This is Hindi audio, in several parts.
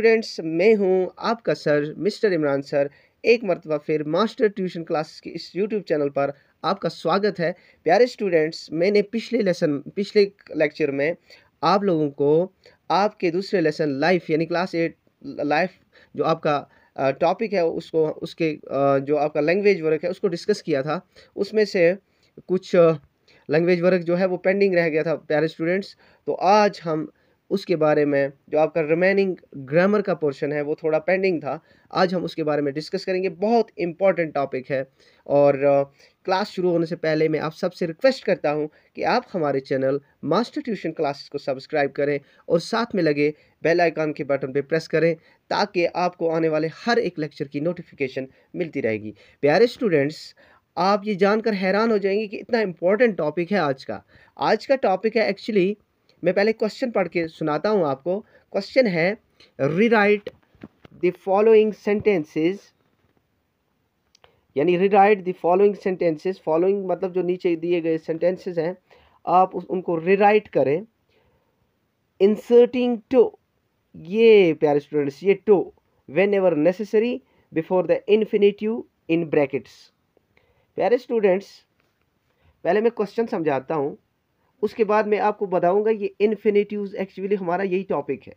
स्टूडेंट्स मैं हूं आपका सर मिस्टर इमरान सर एक मरतबा फिर मास्टर ट्यूशन क्लास के इस यूट्यूब चैनल पर आपका स्वागत है प्यारे स्टूडेंट्स मैंने पिछले लेसन पिछले लेक्चर में आप लोगों को आपके दूसरे लेसन लाइफ यानी क्लास एट लाइफ जो आपका टॉपिक है उसको उसके जो आपका लैंग्वेज वर्क है उसको डिस्कस किया था उसमें से कुछ लैंग्वेज वर्क जो है वो पेंडिंग रह गया था प्यारे स्टूडेंट्स तो आज हम उसके बारे में जो आपका रिमेनिंग ग्रामर का पोर्शन है वो थोड़ा पेंडिंग था आज हम उसके बारे में डिस्कस करेंगे बहुत इंपॉर्टेंट टॉपिक है और क्लास uh, शुरू होने से पहले मैं आप सबसे रिक्वेस्ट करता हूं कि आप हमारे चैनल मास्टर ट्यूशन क्लासेस को सब्सक्राइब करें और साथ में लगे बेल आइकन के बटन पे प्रेस करें ताकि आपको आने वाले हर एक लेक्चर की नोटिफिकेशन मिलती रहेगी प्यारे स्टूडेंट्स आप ये जानकर हैरान हो जाएंगे कि इतना इम्पॉर्टेंट टॉपिक है आज का आज का टॉपिक है एक्चुअली मैं पहले क्वेश्चन पढ़ के सुनाता हूँ आपको क्वेश्चन है रीराइट द फॉलोइंग सेंटेंसेस यानी rewrite the following sentences following मतलब जो नीचे दिए गए सेंटेंसेस हैं आप उनको रीराइट करें इंसर्टिंग टू ये प्यारे स्टूडेंट्स ये to whenever necessary before the infinitive in brackets प्यारे स्टूडेंट्स पहले मैं क्वेश्चन समझाता हूँ उसके बाद मैं आपको बताऊंगा ये इन्फिनेटिव एक्चुअली हमारा यही टॉपिक है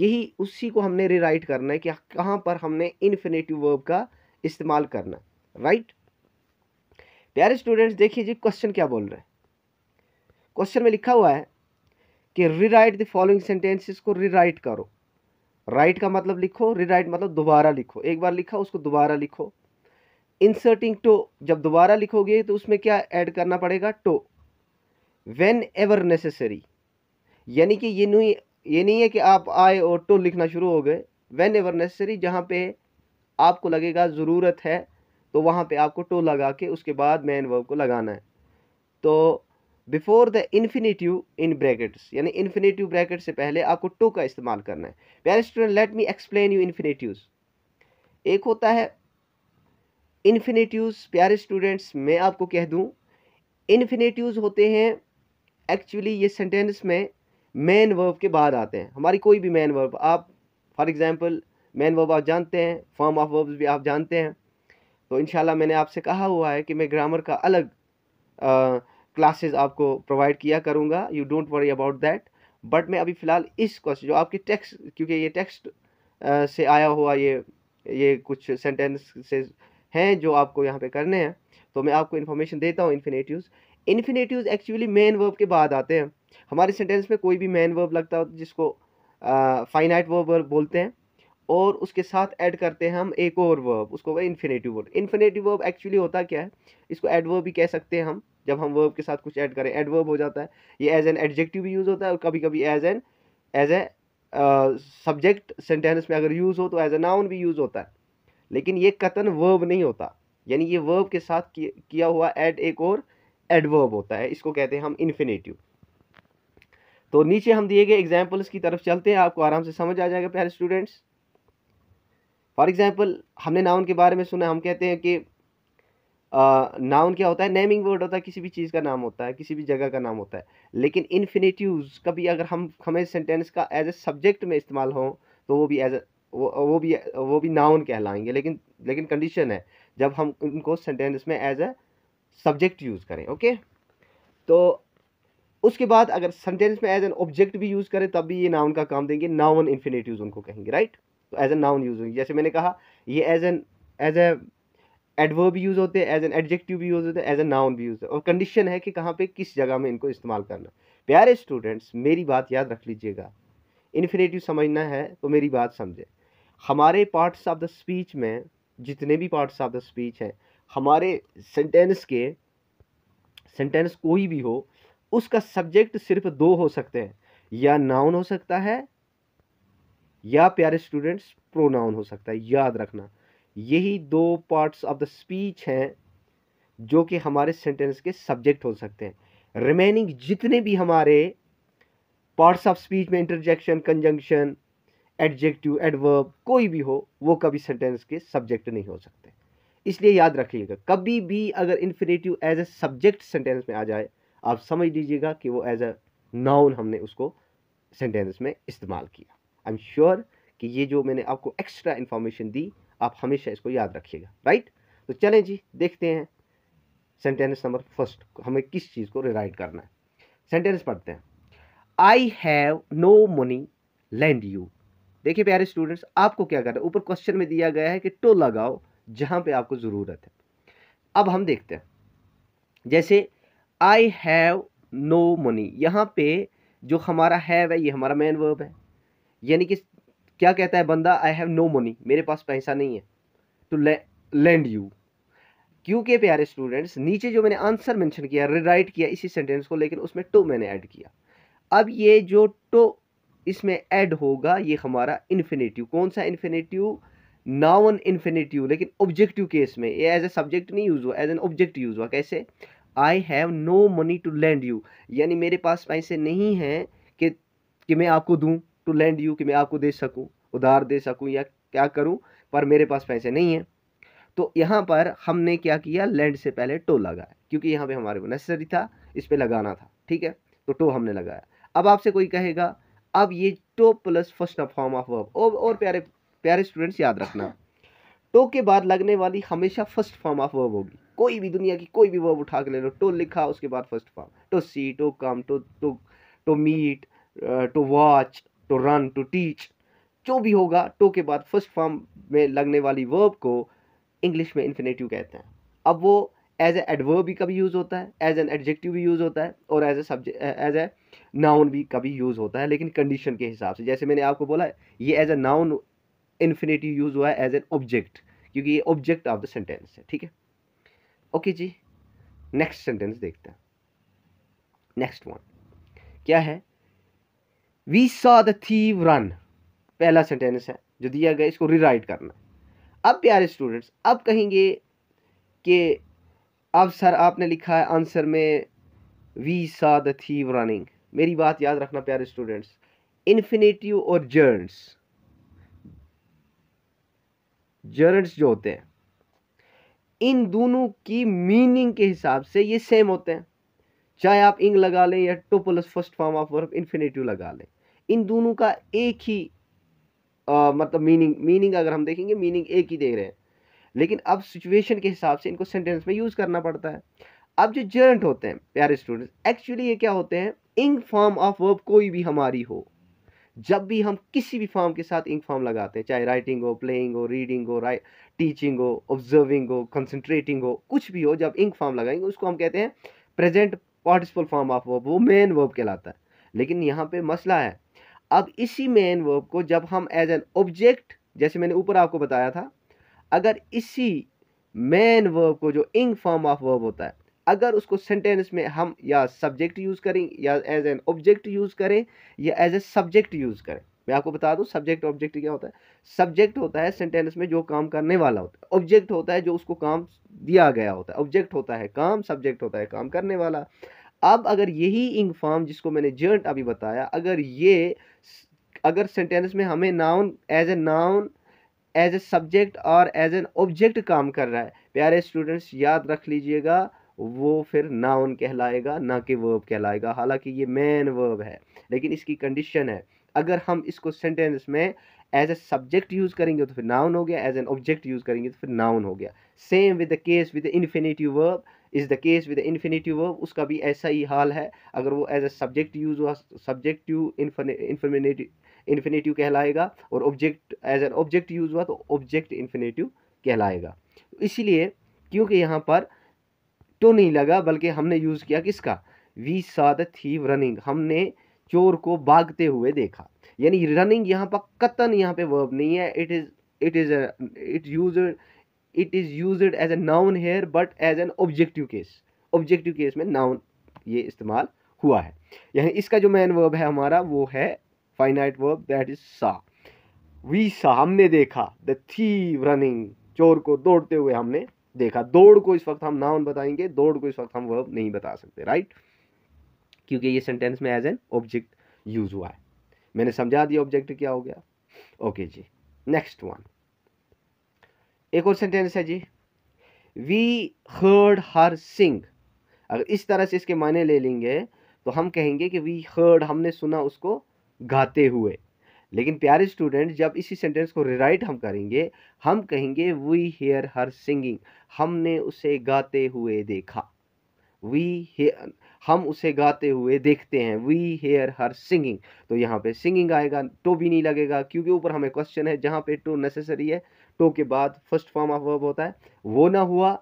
यही उसी को हमने रिराइट करना है कि कहाँ पर हमने इन्फिनेटिव वर्ब का इस्तेमाल करना राइट प्यारे स्टूडेंट्स देखिए जी क्वेश्चन क्या बोल रहे हैं क्वेश्चन में लिखा हुआ है कि रिराइट द फॉलोइंग सेंटेंसेस को रीराइट करो राइट का मतलब लिखो रिराइट मतलब दोबारा लिखो एक बार लिखा उसको दोबारा लिखो इंसर्टिंग टो जब दोबारा लिखोगे तो उसमें क्या ऐड करना पड़ेगा टो वेन एवर नेसेसरी यानी कि ये नहीं ये नहीं है कि आप आए और टो तो लिखना शुरू हो गए वैन एवर नेसेसरी जहाँ पे आपको लगेगा ज़रूरत है तो वहाँ पे आपको टो तो लगा के उसके बाद मैन वर्ब को लगाना है तो before the infinitive in brackets यानी इन्फिनेटिव ब्रैकेट से पहले आपको टो का इस्तेमाल करना है प्यारे student let me explain you infinitives एक होता है इन्फिनेटिव्स प्यारे स्टूडेंट्स मैं आपको कह दूँ इन्फिनेटिव्स होते हैं एक्चुअली ये सेंटेंस में मेन वर्ब के बाद आते हैं हमारी कोई भी मेन वर्ब आप फॉर एग्ज़ाम्पल मेन वर्ब आप जानते हैं फॉर्म ऑफ वर्ब्स भी आप जानते हैं तो इन मैंने आपसे कहा हुआ है कि मैं ग्रामर का अलग क्लासेस आपको प्रोवाइड किया करूँगा you don't worry about that but मैं अभी फ़िलहाल इस क्वेश्चन जो आपकी टेक्स्ट क्योंकि ये टेक्स्ट से आया हुआ ये ये कुछ सेंटेंसेस हैं जो आपको यहाँ पे करने हैं तो मैं आपको इन्फॉर्मेशन देता हूँ infinitives infinitive actually main verb के बाद आते हैं हमारे सेंटेंस में कोई भी मेन वर्ब लगता हो जिसको फाइनाइट वर्ब बोलते हैं और उसके साथ ऐड करते हैं हम एक और वर्ब उसको infinitive verb infinitive verb actually होता क्या है इसको एडवर्ब भी कह सकते हैं हम जब हम वर्ब के साथ कुछ ऐड करें एडवर्ब हो जाता है ये एज एन एडजेक्टिव भी यूज़ होता है और कभी कभी as an as a subject sentence में अगर यूज़ हो तो एज ए नाउन भी यूज़ होता है लेकिन ये कतन वर्ब नहीं होता यानी ये वर्ब के साथ किया हुआ ऐड एक और एडवर्ब होता है इसको कहते हैं हम इन्फिनेटिव तो नीचे हम दिए गए एग्जाम्पल्स की तरफ चलते हैं आपको आराम से समझ आ जाएगा प्यारे स्टूडेंट्स फॉर एग्जाम्पल हमने नाउन के बारे में सुना हम कहते हैं कि नाउन क्या होता है नेमिंग वर्ड होता है किसी भी चीज़ का नाम होता है किसी भी जगह का नाम होता है लेकिन इन्फिनेटिव्स कभी अगर हम हमें सेंटेंस का एज ए सब्जेक्ट में इस्तेमाल हो तो वो भी एज वो वो भी वो भी नाउन कहलाएंगे लेकिन लेकिन कंडीशन है जब हम उनको सेंटेंस में एज ए सब्जेक्ट यूज़ करें ओके तो उसके बाद अगर सेंटेंस में एज एन ऑब्जेक्ट भी यूज़ करें तब भी ये नाउन का काम देंगे नाउन इन्फिनेटिव उनको कहेंगे राइट तो एज ए नाउन यूज़ होंगे जैसे मैंने कहा ये as an as a adverb use होते हैं एज एन एडजेक्टिव भी यूज़ होते हैं एज ए नाउन भी यूज़ होते और कंडीशन है कि कहाँ पे किस जगह में इनको इस्तेमाल करना प्यारे स्टूडेंट्स मेरी बात याद रख लीजिएगा इन्फिनेटिव समझना है तो मेरी बात समझें हमारे पार्ट्स ऑफ द स्पीच में जितने भी पार्ट्स ऑफ द स्पीच हैं हमारे सेंटेंस के सेंटेंस कोई भी हो उसका सब्जेक्ट सिर्फ दो हो सकते हैं या नाउन हो सकता है या प्यारे स्टूडेंट्स प्रोनाउन हो सकता है याद रखना यही दो पार्ट्स ऑफ द स्पीच हैं जो कि हमारे सेंटेंस के सब्जेक्ट हो सकते हैं रिमेनिंग जितने भी हमारे पार्ट्स ऑफ स्पीच में इंटरजेक्शन कंजंक्शन एडजेक्टिव एडवर्ब कोई भी हो वो कभी सेंटेंस के सब्जेक्ट नहीं हो सकते इसलिए याद रखिएगा कभी भी अगर infinitive as a subject sentence में आ जाए आप समझ लीजिएगा कि वो एज अ नाउन हमने उसको सेंटेंस में इस्तेमाल किया आई एम श्योर कि ये जो मैंने आपको एक्स्ट्रा इन्फॉर्मेशन दी आप हमेशा इसको याद रखिएगा राइट तो चलें जी देखते हैं सेंटेंस नंबर फर्स्ट हमें किस चीज़ को रिराइट करना है सेंटेंस पढ़ते हैं I have no money lend you देखिए प्यारे स्टूडेंट्स आपको क्या करना है ऊपर क्वेश्चन में दिया गया है कि टो लगाओ जहाँ पे आपको ज़रूरत है अब हम देखते हैं जैसे आई हैव नो मनी यहाँ पे जो हमारा हैव है ये हमारा मेन वर्ब है यानी कि क्या कहता है बंदा आई हैव नो मनी मेरे पास पैसा नहीं है टू लैंड यू क्योंकि प्यारे स्टूडेंट्स नीचे जो मैंने आंसर मेंशन किया रिराइट किया इसी सेंटेंस को लेकिन उसमें टो मैंने ऐड किया अब ये जो टो इसमें ऐड होगा ये हमारा इन्फिनेटिव कौन सा इन्फिनेटिव नाउन इन्फिनेटिव लेकिन ऑब्जेक्टिव केस में ये एज ए सब्जेक्ट नहीं यूज़ हुआ एज एन ऑब्जेक्ट यूज़ हुआ कैसे I have no money to lend you यानी मेरे पास पैसे नहीं हैं कि कि मैं आपको दूँ टू लैंड यू कि मैं आपको दे सकूँ उधार दे सकूँ या क्या करूँ पर मेरे पास पैसे नहीं हैं तो यहाँ पर हमने क्या किया लैंड से पहले टो लगाया क्योंकि यहाँ पे हमारे को नेसेसरी था इस पर लगाना था ठीक है तो टो हमने लगाया अब आपसे कोई कहेगा अब ये to plus first form of verb और प्यारे प्यारे स्टूडेंट्स याद रखना टो के बाद लगने वाली हमेशा फर्स्ट फॉर्म ऑफ वर्ब होगी कोई भी दुनिया की कोई भी वर्ब उठा के ले लो टो लिखा उसके बाद first form to see to come to to to meet to watch to run to teach जो भी होगा टो के बाद फर्स्ट फॉर्म में लगने वाली वर्ब को इंग्लिश में इन्फिनेटिव कहते हैं अब वो एज ए एडवर्ब भी कभी यूज़ होता है एज एन एडजेक्टिव भी यूज़ होता है और as a subject as a noun भी कभी यूज़ होता है लेकिन कंडीशन के हिसाब से जैसे मैंने आपको बोला ये as a noun infinitive use हुआ है एज एन ऑब्जेक्ट क्योंकि ये ऑब्जेक्ट ऑफ द सेंटेंस है ठीक है ओके जी नेक्स्ट सेंटेंस देखते हैं नेक्स्ट वन क्या है we saw the thief run पहला सेंटेंस है जो दिया गया इसको रीराइट करना अब प्यारे स्टूडेंट्स अब कहेंगे कि अब सर आपने लिखा है आंसर में we saw the thief running मेरी बात याद रखना प्यारे स्टूडेंट्स इन्फिनेटिव और जर्न्स जर्ड्स जो होते हैं इन दोनों की मीनिंग के हिसाब से ये सेम होते हैं चाहे आप इंग लगा लें या to plus first form of verb infinitive लगा लें इन दोनों का एक ही आ, मतलब मीनिंग मीनिंग अगर हम देखेंगे मीनिंग एक ही दे रहे हैं लेकिन अब सिचुएशन के हिसाब से इनको सेंटेंस में यूज़ करना पड़ता है अब जो जर्ंट होते हैं प्यारे स्टूडेंट्स एक्चुअली ये क्या होते हैं इंग फॉर्म ऑफ वर्ब कोई भी हमारी हो जब भी हम किसी भी फॉर्म के साथ इंक फॉर्म लगाते हैं चाहे राइटिंग हो प्लेइंग हो रीडिंग हो राइट टीचिंग हो ऑब्जर्विंग हो कंसनट्रेटिंग हो कुछ भी हो जब इंक फॉर्म लगाएंगे उसको हम कहते हैं present participle form of verb वो मेन वर्ब कहलाता है लेकिन यहाँ पे मसला है अब इसी मेन वर्ब को जब हम एज एन ऑब्जेक्ट जैसे मैंने ऊपर आपको बताया था अगर इसी मेन वर्ब को जो इंग फॉर्म ऑफ वर्ब होता है अगर उसको सेंटेंस में हम या सब्जेक्ट यूज़ करें या एज एन ऑब्जेक्ट यूज़ करें या एज ए सब्जेक्ट यूज़ करें मैं आपको बता दूं सब्जेक्ट ऑब्जेक्ट क्या होता है सब्जेक्ट होता है सेंटेंस में जो काम करने वाला होता है ऑब्जेक्ट होता है जो उसको काम दिया गया होता है ऑब्जेक्ट होता है काम सब्जेक्ट होता है काम करने वाला अब अगर यही इंग फॉर्म जिसको मैंने जर्ट अभी बताया अगर ये अगर सेंटेंस में हमें noun as a noun as a subject और एज एन ऑब्जेक्ट काम कर रहा है प्यारे स्टूडेंट्स याद रख लीजिएगा वो फिर नाउन कहलाएगा ना कि वर्ब कहलाएगा हालांकि ये मेन वर्ब है लेकिन इसकी कंडीशन है अगर हम इसको सेंटेंस में एज ए सब्जेक्ट यूज़ करेंगे तो फिर नाउन हो गया एज एन ऑब्जेक्ट यूज़ करेंगे तो फिर नाउन हो गया same with the case with infinitive verb is the case with infinitive verb उसका भी ऐसा ही हाल है अगर वो एज ए सब्जेक्ट यूज हुआ यू इन्फिनेटिव इन्फिनेटिव कहलाएगा और object as an object use हुआ तो ऑब्जेक्ट इन्फिनेटिव कहलाएगा इसीलिए क्योंकि यहाँ पर क्यों तो नहीं लगा बल्कि हमने यूज़ किया किसका वी सा द रनिंग हमने चोर को भागते हुए देखा यानी रनिंग यहाँ पर कतन यहाँ पे वर्ब नहीं है it is it is it use it is use as a noun here but as an objective case objective case में नाउन ये इस्तेमाल हुआ है यानी इसका जो मेन वर्ब है हमारा वो है finite verb that is saw we saw हमने देखा द थी रनिंग चोर को दौड़ते हुए हमने देखा दौड़ को इस वक्त हम नाउन बताएंगे दौड़ को इस वक्त हम वर्ब नहीं बता सकते राइट क्योंकि ये सेंटेंस में एज एन ऑब्जेक्ट यूज हुआ है मैंने समझा दिया ऑब्जेक्ट क्या हो गया ओके जी नेक्स्ट वन एक और सेंटेंस है जी वी हर्ड हर सिंग अगर इस तरह से इसके मायने ले लेंगे तो हम कहेंगे कि वी हर्ड हमने सुना उसको गाते हुए लेकिन प्यारे स्टूडेंट जब इसी सेंटेंस को रिराइट हम करेंगे हम कहेंगे वी हेयर हर सिंगिंग हमने उसे गाते हुए देखा वी हेयर हम उसे गाते हुए देखते हैं वी हेयर हर सिंगिंग तो यहाँ पे सिंगिंग आएगा टो तो भी नहीं लगेगा क्योंकि ऊपर हमें क्वेश्चन है जहाँ पे टो नेसेसरी है टो के बाद फर्स्ट फॉर्म ऑफ वर्ब होता है वो ना हुआ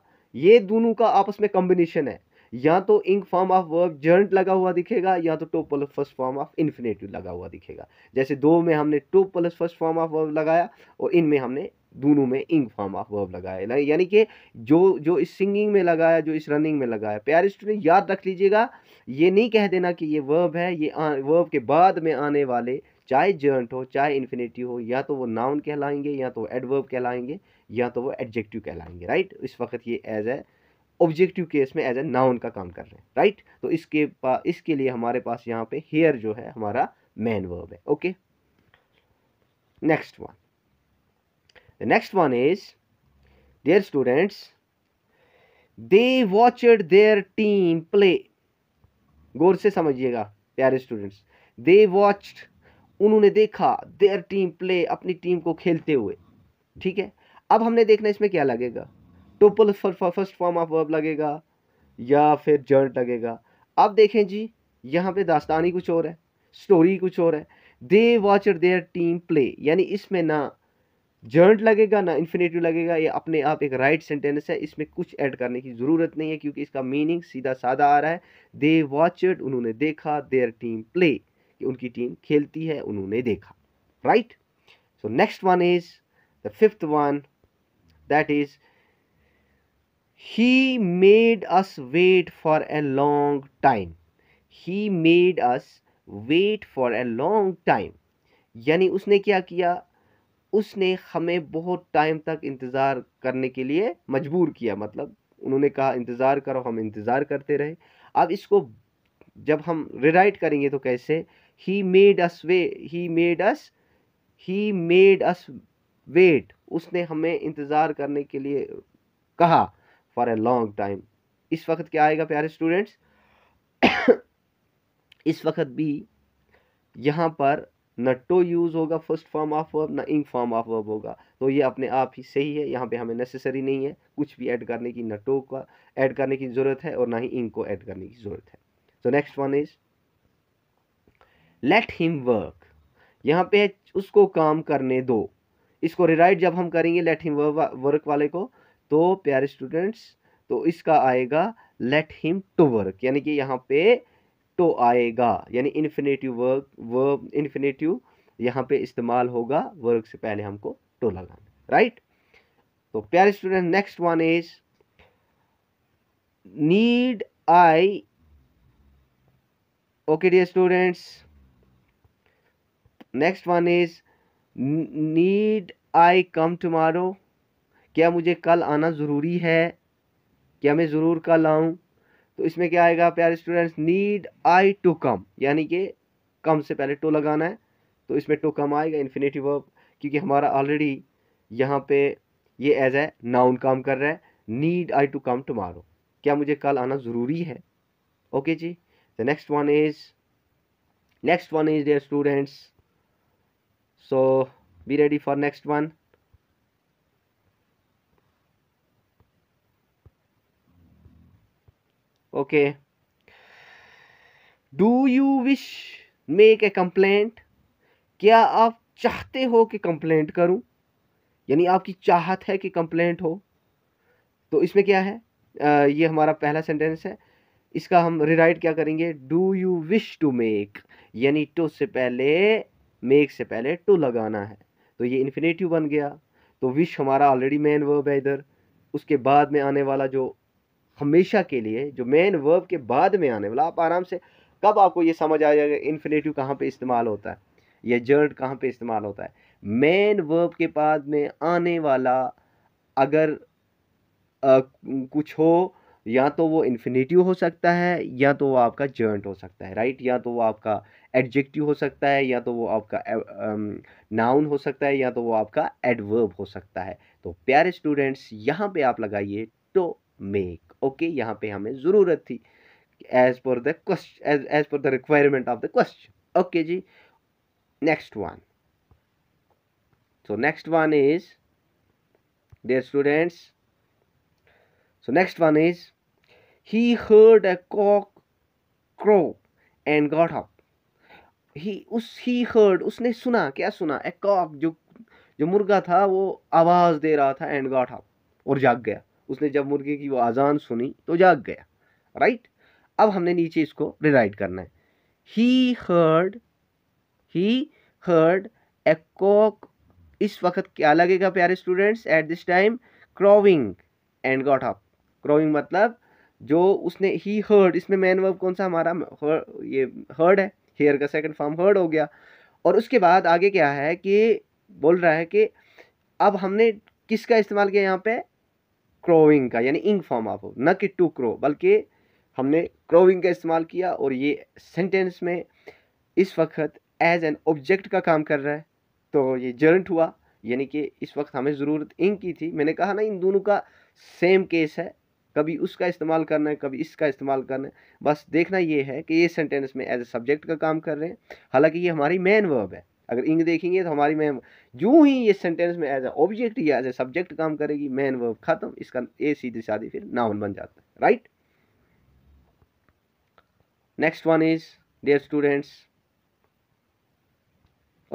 ये दोनों का आपस में कॉम्बिनेशन है या तो इंक फॉर्म ऑफ वर्ब जर्ट लगा हुआ दिखेगा या तो to plus first form of infinitive लगा हुआ दिखेगा जैसे दो में हमने to plus first form of verb लगाया और इनमें हमने दोनों में इंक फॉर्म ऑफ वर्ब लगाया यानी कि जो जो इस सिंगिंग में लगाया जो इस रनिंग में लगाया प्यारे स्टूडेंट याद रख लीजिएगा ये नहीं कह देना कि ये वर्ब है ये वर्ब के बाद में आने वाले चाहे जर्ट हो चाहे इन्फिनेटिव हो या तो वो नाउन कहलाएंगे या तो एडवर्ब कहलाएंगे या तो वो एडजेक्टिव कहलाएंगे राइट तो इस वक्त ये एज ए ऑब्जेक्टिव केस में एज ए नाउन का काम कर रहे हैं राइट तो इसके पा इसके लिए हमारे पास यहाँ पे हेयर जो है हमारा मेन वर्ब है okay next one the next one is dear students they watched their team play गौर से समझिएगा प्यारे स्टूडेंट्स दे वॉच्ड उन्होंने देखा देयर टीम प्ले अपनी टीम को खेलते हुए ठीक है अब हमने देखना इसमें क्या लगेगा टोपल plus first form of verb लगेगा या फिर जर्ट लगेगा अब देखें जी यहाँ पे दास्तानी कुछ और है स्टोरी कुछ और है they watch their team play यानी इसमें ना जर्ट लगेगा ना इन्फिनेटिव लगेगा ये अपने आप एक राइट सेंटेंस है इसमें कुछ ऐड करने की ज़रूरत नहीं है क्योंकि इसका मीनिंग सीधा साधा आ रहा है दे वॉचड उन्होंने देखा देयर टीम प्ले कि उनकी टीम खेलती है उन्होंने देखा right so next one is the fifth one that is He made us wait for a long time. He made us wait for a long time. यानी उसने क्या किया उसने हमें बहुत टाइम तक इंतज़ार करने के लिए मजबूर किया मतलब उन्होंने कहा इंतज़ार करो हम इंतज़ार करते रहे अब इसको जब हम रिराइट करेंगे तो कैसे ही मेड अस वे he made us he made us wait उसने हमें इंतज़ार करने के लिए कहा फॉर ए लॉन्ग टाइम इस वक्त क्या आएगा प्यारे स्टूडेंट्स इस वक्त भी यहाँ पर न टो यूज़ होगा फर्स्ट फॉर्म ऑफ वर्ब ना इंग फॉर्म ऑफ वर्ब होगा तो ये अपने आप ही सही है यहाँ पे हमें नेसेसरी नहीं है कुछ भी ऐड करने की न टो का ऐड करने की ज़रूरत है और ना ही इंग को ऐड करने की ज़रूरत है तो next one is let him work यहाँ पे है उसको काम करने दो इसको रिराइट जब हम करेंगे लेट हिम वर्क वाले को तो प्यारे स्टूडेंट्स तो इसका आएगा लेट हिम टू वर्क यानी कि यहाँ पे तो आएगा यानी इन्फिनेटिव वर्क वर्ब इन्फिनेटिव यहाँ पे इस्तेमाल होगा वर्क से पहले हमको टो लगाना राइट तो प्यारे student next one is need I okay dear students next one is need I come tomorrow क्या मुझे कल आना ज़रूरी है क्या मैं ज़रूर कल आऊँ तो इसमें क्या आएगा प्यारे students need I to come यानी कि कम से पहले टू लगाना है तो इसमें टू कम आएगा इन्फिनेटिव वर्ब क्योंकि हमारा ऑलरेडी यहाँ पे ये एज ए नाउन काम कर रहा है need I to come tomorrow क्या मुझे कल आना ज़रूरी है ओके जी the next one is next one is dear students so be ready for next one okay do you wish make a complaint क्या आप चाहते हो कि कंप्लेंट करूं यानी आपकी चाहत है कि कंप्लेंट हो तो इसमें क्या है आ, ये हमारा पहला सेंटेंस है इसका हम रिराइट क्या करेंगे do you wish to make यानी टू से पहले मेक से पहले टू लगाना है तो ये इन्फिनेटिव बन गया तो विश हमारा ऑलरेडी मेन वर्ब है इधर उसके बाद में आने वाला जो हमेशा के लिए जो मेन वर्ब के बाद में आने वाला आप आराम से कब आपको ये समझ आ जाएगा इन्फिनेटिव कहाँ पे इस्तेमाल होता है या जर्ड कहाँ पे इस्तेमाल होता है मेन वर्ब के बाद में आने वाला अगर आ, कुछ हो या तो वो इन्फिनेटिव हो सकता है या तो वो आपका जर्ट हो सकता है राइट या तो वो आपका एडजेक्टिव हो सकता है या तो वो आपका नाउन हो सकता है या तो वो आपका एडवर्ब हो सकता है तो प्यारे स्टूडेंट्स यहाँ पे आप लगाइए टो तो मेक ओके यहाँ पे हमें ज़रूरत थी as per the question as per the requirement of the question okay जी next one so next one is dear students so next one is he heard a cock crow and got up he उस ही हर्ड उसने सुना क्या सुना ए कॉक जो जो मुर्गा था वो आवाज़ दे रहा था एंड गॉट अप और जाग गया उसने जब मुर्गे की वो आज़ान सुनी तो जाग गया राइट अब हमने नीचे इसको रिराइट करना है he heard he heard a cock इस वक्त क्या लगेगा प्यारे students at this time crowing and got up crowing मतलब जो उसने ही हर्ड इसमें मैन वर्ब कौन सा हमारा ये हर्ड है हेयर का सेकंड फॉर्म हर्ड हो गया और उसके बाद आगे क्या है कि बोल रहा है कि अब हमने किसका इस्तेमाल किया यहाँ पे क्रोविंग का यानी इंग फॉर्म ऑफ न कि टू क्रो बल्कि हमने क्रोविंग का इस्तेमाल किया और ये सेंटेंस में इस वक्त एज एन ऑब्जेक्ट का काम कर रहा है तो ये जर्ंट हुआ यानी कि इस वक्त हमें ज़रूरत इंग की थी मैंने कहा ना इन दोनों का सेम केस है कभी उसका इस्तेमाल करना है कभी इसका इस्तेमाल करना है बस देखना ये है कि ये सेंटेंस में एज ए सब्जेक्ट का काम कर रहे हैं हालांकि ये हमारी मेन वर्ब है अगर इंग देखेंगे तो हमारी मैम जो ही ये सेंटेंस में एज ए ऑब्जेक्ट या एज ए सब्जेक्ट काम करेगी मैन वर्ब खत्म इसका ए सीधे साधे फिर नाउन बन जाता है right next one is dear students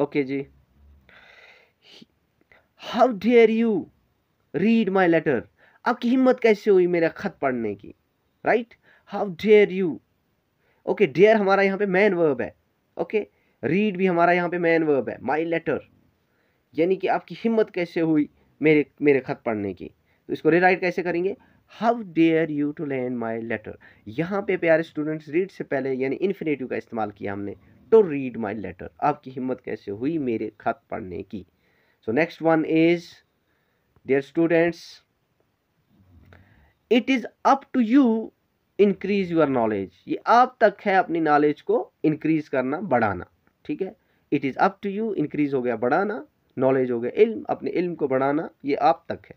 okay जी how dare you read my letter आपकी हिम्मत कैसे हुई मेरा खत पढ़ने की right how dare you okay dare हमारा यहाँ पे मैन वर्ब है ओके okay? रीड भी हमारा यहाँ पे मैन वर्ब है माई लेटर यानी कि आपकी हिम्मत कैसे हुई मेरे मेरे खत पढ़ने की तो इसको रिराइट कैसे करेंगे how dare you to learn my letter यहाँ पे प्यारे स्टूडेंट्स रीड से पहले यानी इन्फिनेटिव का इस्तेमाल किया हमने टू रीड माई लेटर आपकी हिम्मत कैसे हुई मेरे खत पढ़ने की so next one is dear students it is up to you increase your knowledge ये आप तक है अपनी नॉलेज को इंक्रीज करना बढ़ाना ठीक है it is up to you increase हो गया बढ़ाना नॉलेज हो गया इल्म अपने इल्म को बढ़ाना ये आप तक है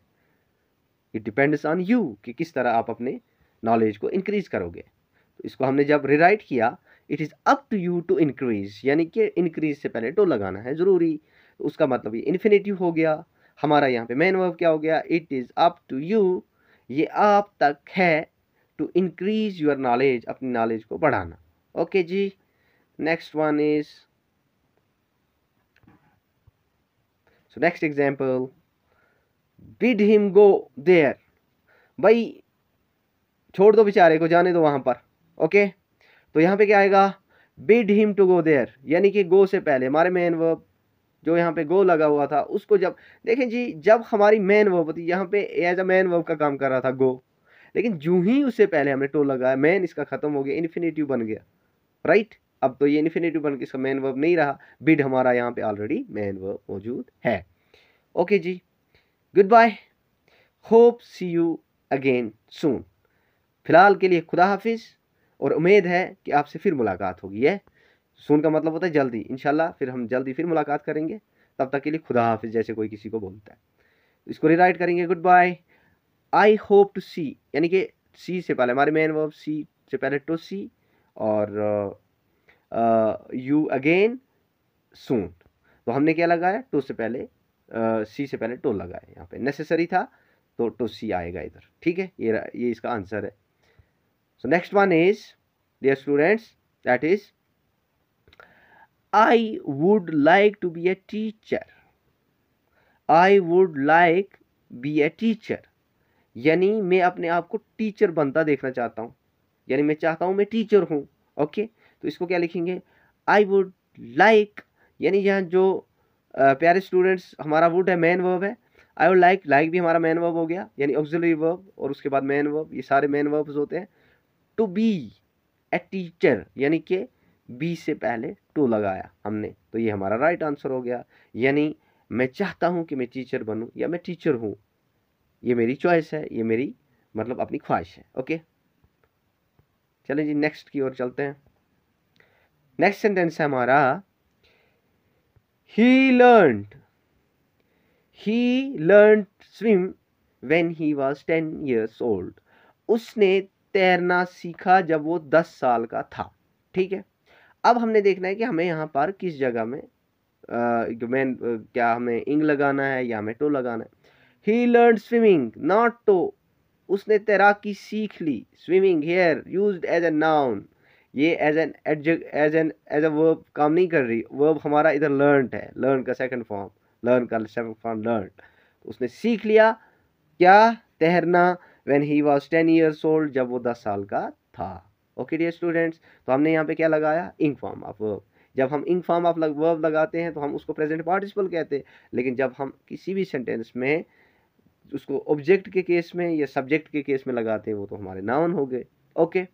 इट डिपेंड्स ऑन यू कि किस तरह आप अपने नॉलेज को इंक्रीज करोगे तो इसको हमने जब रिराइट किया it is up to you to increase यानी कि इंक्रीज से पहले टो तो लगाना है ज़रूरी उसका मतलब ये इन्फिनेटिव हो गया हमारा यहाँ पे मेन वर्ब क्या हो गया it is up to you ये आप तक है टू इंक्रीज योर नॉलेज अपनी नॉलेज को बढ़ाना ओके okay जी next one is so next example bid him go there भाई छोड़ दो बेचारे को जाने दो वहाँ पर ओके तो यहाँ पे क्या आएगा bid him to go there यानी कि गो से पहले हमारे मेन वर्ब जो यहाँ पे गो लगा हुआ था उसको जब देखें जी जब हमारी मेन वर्ब होती यहाँ पे एज अ मेन वर्ब का काम कर रहा था गो लेकिन जूँ ही उससे पहले हमने टो लगाया मैन इसका ख़त्म हो गया इन्फिनेटिव बन गया राइट अब तो ये इन्फिनेटिव बन के इसका मैन वर्ब नहीं रहा बिड हमारा यहाँ पे ऑलरेडी मैन वर्ब मौजूद है ओके जी goodbye hope see you again soon फ़िलहाल के लिए खुदा हाफिज़ और उम्मीद है कि आपसे फिर मुलाकात होगी है सून का मतलब होता है जल्दी इन फिर हम जल्दी फिर मुलाकात करेंगे तब तक के लिए खुदा हाफिज़ जैसे कोई किसी को बोलता है इसको रिराइट करेंगे goodbye I hope to see यानी कि सी से पहले हमारे मेन वर्ब सी से पहले टू सी और यू अगेन सून तो हमने क्या लगाया टू से पहले सी से पहले टो लगाया यहाँ पे नेसेसरी था तो टू सी आएगा इधर ठीक है ये ये इसका आंसर है so next one is dear students that is I would like to be a teacher I would like be a teacher यानी मैं अपने आप को टीचर बनता देखना चाहता हूँ यानी मैं चाहता हूँ मैं टीचर हूँ ओके तो इसको क्या लिखेंगे आई वुड लाइक यानी यहाँ जो प्यारे स्टूडेंट्स हमारा वुड है मैन वर्ब है आई वुड लाइक लाइक भी हमारा मैन वर्ब हो गया यानी ऑक्सिलरी वर्ब और उसके बाद मैन वर्ब ये सारे मैन वर्ब्स होते हैं टू बी ए टीचर यानी कि बी से पहले टू लगाया हमने तो ये हमारा राइट right आंसर हो गया यानी मैं चाहता हूँ कि मैं टीचर बनूँ या मैं टीचर हूँ ये मेरी चॉइस है ये मेरी मतलब अपनी ख्वाहिश है ओके चलें जी नेक्स्ट की ओर चलते हैं नेक्स्ट सेंटेंस है हमारा he learn he learn swim when he was ten years old उसने तैरना सीखा जब वो दस साल का था ठीक है अब हमने देखना है कि हमें यहाँ पर किस जगह में मैन क्या हमें इंग लगाना है या हमें टो लगाना है he learn swimming not to उसने तैराकी सीख ली swimming here use as a noun ये as an adj as an as a verb काम नहीं कर रही वर्ब हमारा इधर लर्नड है लर्न का सेकंड फॉर्म लर्न का सेकंड फॉर्म लर्न उसने सीख लिया क्या तैरना when he was ten years old जब वो दस साल का था ओके डियर स्टूडेंट्स तो हमने यहाँ पे क्या लगाया इंग फॉर्म ऑफ वर्ब जब हम इंक फॉर्म ऑफ वर्ब लगाते हैं तो हम उसको प्रेजेंट पार्टिसिपल कहते हैं लेकिन जब हम किसी भी सेंटेंस में उसको ऑब्जेक्ट के केस में या सब्जेक्ट के केस में लगाते हैं वो तो हमारे नाउन हो गए okay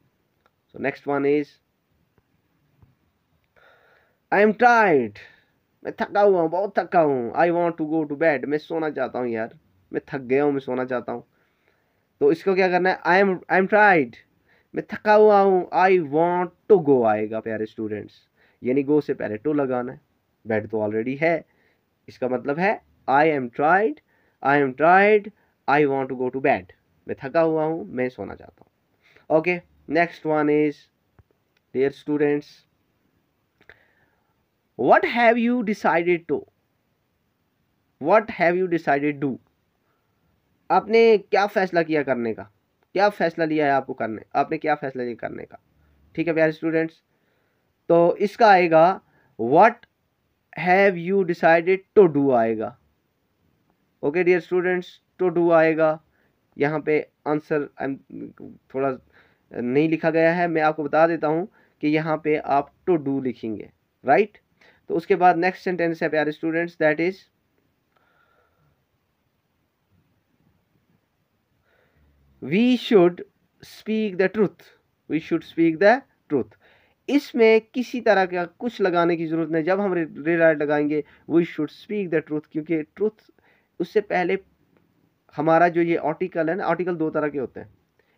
so next one is I am tired. मैं थका हुआ हूँ बहुत थका हूँ I want to go to bed मैं सोना चाहता हूँ यार मैं थक गया हूँ मैं सोना चाहता हूँ तो इसको क्या करना है I am I am tried मैं थका हुआ हूँ आई वॉन्ट टू गो आएगा प्यारे स्टूडेंट्स यानी गो से पहले टू लगाना है बेड तो ऑलरेडी है इसका मतलब है I am tried I am tried I want to go to bed मैं थका हुआ हूँ मैं सोना चाहता हूँ okay okay. next one is dear students what have you decided to what have you decided do आपने क्या फैसला किया करने का क्या फैसला लिया है आपको करने आपने क्या फैसला लिया करने का ठीक है प्यारे स्टूडेंट्स तो इसका आएगा what have you decided to do आएगा okay dear students to do आएगा यहाँ पे आंसर थोड़ा नहीं लिखा गया है मैं आपको बता देता हूँ कि यहाँ पे आप टू डू लिखेंगे राइट तो उसके बाद नेक्स्ट सेंटेंस है प्यारे students that is we should speak the truth we should speak the truth इसमें किसी तरह का कुछ लगाने की ज़रूरत नहीं जब हम रिलाइट लगाएंगे we should speak the truth क्योंकि ट्रूथ उससे पहले हमारा जो ये आर्टिकल है ना आर्टिकल दो तरह के होते हैं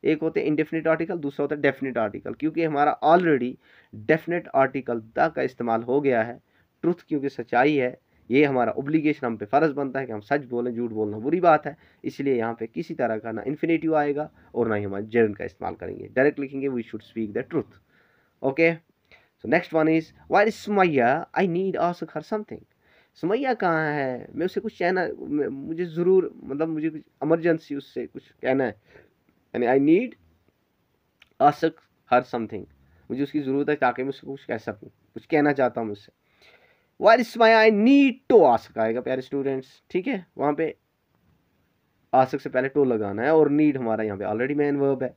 एक होते हैं इंडेफिनिट आर्टिकल दूसरा होता है डेफिनेट आर्टिकल क्योंकि हमारा ऑलरेडी डेफिनेट आर्टिकल द का इस्तेमाल हो गया है ट्रुथ क्योंकि सच्चाई है ये हमारा ओब्लिगेशन हम पे फ़र्ज़ बनता है कि हम सच बोलें झूठ बोलना बुरी बात है इसलिए यहाँ पे किसी तरह का ना इन्फिनेटिव आएगा और ना ही हमारे जर्न का इस्तेमाल करेंगे डायरेक्ट लिखेंगे we should speak the truth okay so next one is why is Sumaiya I need ask her something Sumaiya कहाँ है मैं उसे कुछ कहना मुझे ज़रूर मतलब मुझे कुछ एमरजेंसी उससे कुछ कहना है यानी आई नीड असक हर समथिंग मुझे उसकी ज़रूरत है ताकि मैं उसको कुछ कह सकूँ कुछ कहना चाहता हूँ मुझसे वायर इस माई आई नीड टू आसक आएगा प्यारे स्टूडेंट्स ठीक है वहाँ पे आसक से पहले टो लगाना है और नीड हमारा यहाँ पे ऑलरेडी मैन वर्ब है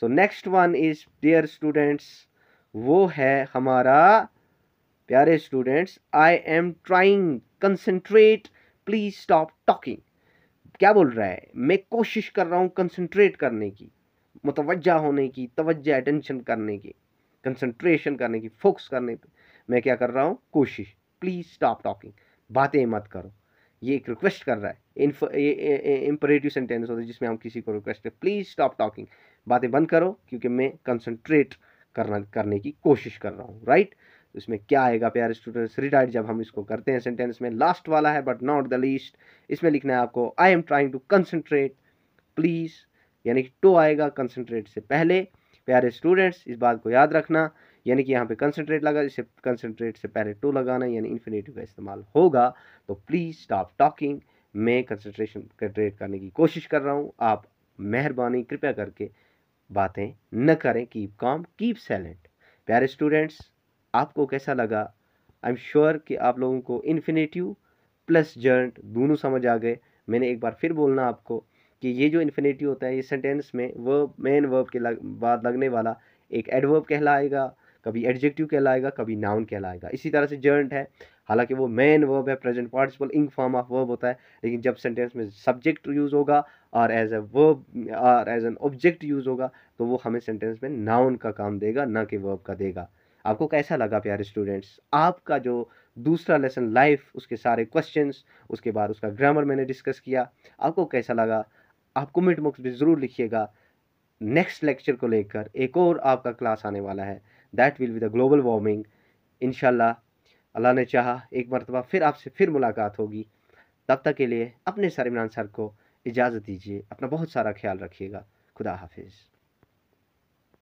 so next one is dear students वो है हमारा प्यारे students I am trying concentrate please stop talking क्या बोल रहा है मैं कोशिश कर रहा हूँ कंसनट्रेट करने की मुतवजा होने की तवज्जा अटेंशन करने की कंसनट्रेशन करने की फोकस करने पर मैं क्या कर रहा हूँ कोशिश प्लीज़ स्टॉप टॉकिंग बातें मत करो ये एक रिक्वेस्ट कर रहा है इम्परेटिव सेंटेंस होता है जिसमें हम किसी को रिक्वेस्ट करें प्लीज़ स्टॉप टॉकिंग बातें बंद करो क्योंकि मैं कंसनट्रेट करना करने की कोशिश कर रहा हूँ राइट उसमें तो इसमें क्या आएगा प्यारे स्टूडेंट्स रिटायर्ड जब हम इसको करते हैं सेंटेंस में लास्ट वाला है बट नॉट द लीस्ट इसमें लिखना है आपको I am trying to concentrate please यानी कि टू आएगा कंसनट्रेट से पहले प्यारे स्टूडेंट्स इस बात को याद रखना यानी कि यहाँ पे कंसनट्रेट लगा इसे कंसनट्रेट से पहले टू लगाना यानी इन्फिनेटिव का इस्तेमाल होगा तो प्लीज़ स्टॉप टॉकिंग मैं कंसनट्रेशन कंसनट्रेट करने की कोशिश कर रहा हूँ आप मेहरबानी कृपया करके बातें न करें कीप काम कीप सैलेंट प्यारे स्टूडेंट्स आपको कैसा लगा आई एम श्योर कि आप लोगों को इन्फिनेटिव प्लस जर्ट दोनों समझ आ गए मैंने एक बार फिर बोलना आपको कि ये जो इन्फिनेटिव होता है ये सेंटेंस में वर्ब मेन वर्ब के लग, बाद लगने वाला एक एडवर्ब कहलाएगा कभी एडजेक्टिव कहलाएगा कभी नाउन कहलाएगा इसी तरह से जर्ट है हालांकि वो मेन वर्ब है present participle ing form of verb होता है लेकिन जब सेंटेंस में सब्जेक्ट यूज़ होगा और एज ए वर्ब और एज एन ऑब्जेक्ट यूज़ होगा तो वो हमें सेंटेंस में नाउन का काम देगा ना कि वर्ब का देगा आपको कैसा लगा प्यारे स्टूडेंट्स आपका जो दूसरा लेसन लाइफ उसके सारे क्वेश्चंस उसके बाद उसका ग्रामर मैंने डिस्कस किया आपको कैसा लगा आप कमेंट बॉक्स में ज़रूर लिखिएगा नेक्स्ट लेक्चर को लेकर एक और आपका क्लास आने वाला है that will be the global warming इनशाला अल्लाह ने चाहा एक मरतबा फिर आपसे फिर मुलाकात होगी तब तक के लिए अपने सर इमरान सर को इजाज़त दीजिए अपना बहुत सारा ख्याल रखिएगा खुदा हाफिज़